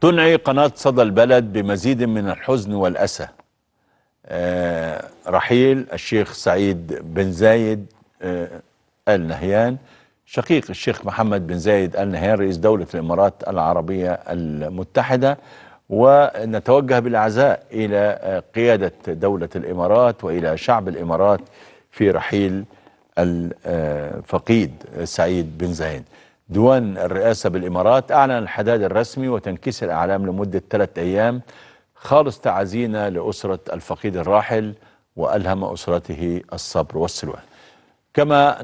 تنعي قناة صدى البلد بمزيد من الحزن والأسى آه رحيل الشيخ سعيد بن زايد آه آل نهيان شقيق الشيخ محمد بن زايد آل نهيان رئيس دولة الإمارات العربية المتحدة ونتوجه بالعزاء إلى آه، قيادة دولة الإمارات وإلى شعب الإمارات في رحيل الفقيد آه، سعيد بن زايد ديوان الرئاسة بالإمارات أعلن الحداد الرسمي وتنكيس الأعلام لمدة ثلاثة أيام خالص تعزينا لأسرة الفقيد الراحل وألهم أسرته الصبر والسلوان كما